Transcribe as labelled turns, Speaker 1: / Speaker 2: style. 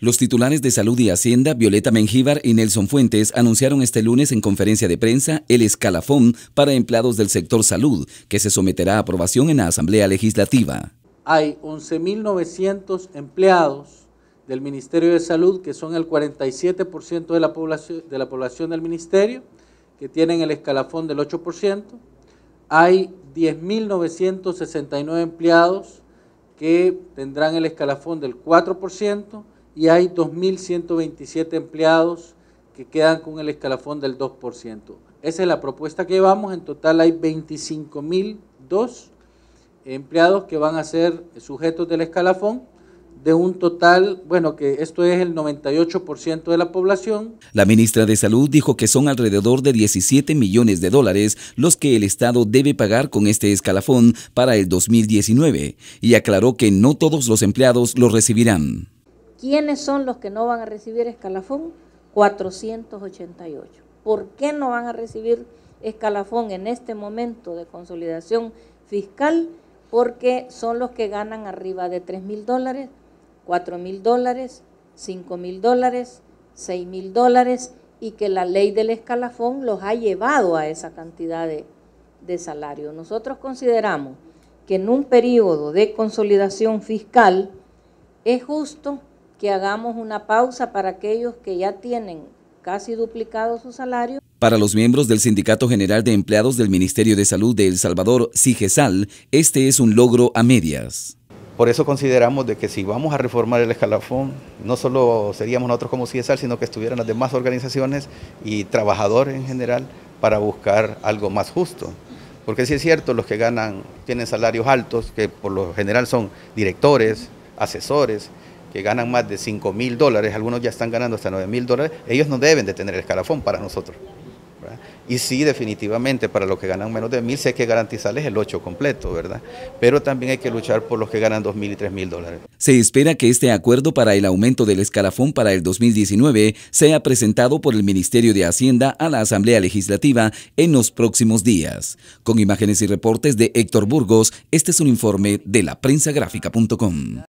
Speaker 1: Los titulares de Salud y Hacienda, Violeta Mengíbar y Nelson Fuentes, anunciaron este lunes en conferencia de prensa el escalafón para empleados del sector salud, que se someterá a aprobación en la Asamblea Legislativa.
Speaker 2: Hay 11.900 empleados del Ministerio de Salud, que son el 47% de la, población, de la población del Ministerio, que tienen el escalafón del 8%. Hay 10.969 empleados que tendrán el escalafón del 4% y hay 2.127 empleados que quedan con el escalafón del 2%. Esa es la propuesta que llevamos. En total hay 25.002 empleados que van a ser sujetos del escalafón de un total, bueno, que esto es el 98% de la población.
Speaker 1: La ministra de Salud dijo que son alrededor de 17 millones de dólares los que el Estado debe pagar con este escalafón para el 2019 y aclaró que no todos los empleados lo recibirán.
Speaker 3: ¿Quiénes son los que no van a recibir escalafón? 488. ¿Por qué no van a recibir escalafón en este momento de consolidación fiscal? Porque son los que ganan arriba de 3 mil dólares, 4 mil dólares, 5 mil dólares, 6 mil dólares y que la ley del escalafón los ha llevado a esa cantidad de, de salario. Nosotros consideramos que en un periodo de consolidación fiscal es justo que hagamos una pausa para aquellos que ya tienen casi duplicado su salario.
Speaker 1: Para los miembros del Sindicato General de Empleados del Ministerio de Salud de El Salvador, SIGESAL, este es un logro a medias.
Speaker 4: Por eso consideramos de que si vamos a reformar el escalafón, no solo seríamos nosotros como SIGESAL, sino que estuvieran las demás organizaciones y trabajadores en general para buscar algo más justo. Porque si es cierto, los que ganan tienen salarios altos, que por lo general son directores, asesores, que ganan más de 5 mil dólares, algunos ya están ganando hasta 9 mil dólares, ellos no deben de tener el escalafón para nosotros. Y sí, definitivamente, para los que ganan menos de mil, sí hay que garantizarles el 8 completo, ¿verdad? Pero también hay que luchar por los que ganan 2 mil y 3 mil dólares.
Speaker 1: Se espera que este acuerdo para el aumento del escalafón para el 2019 sea presentado por el Ministerio de Hacienda a la Asamblea Legislativa en los próximos días. Con imágenes y reportes de Héctor Burgos, este es un informe de la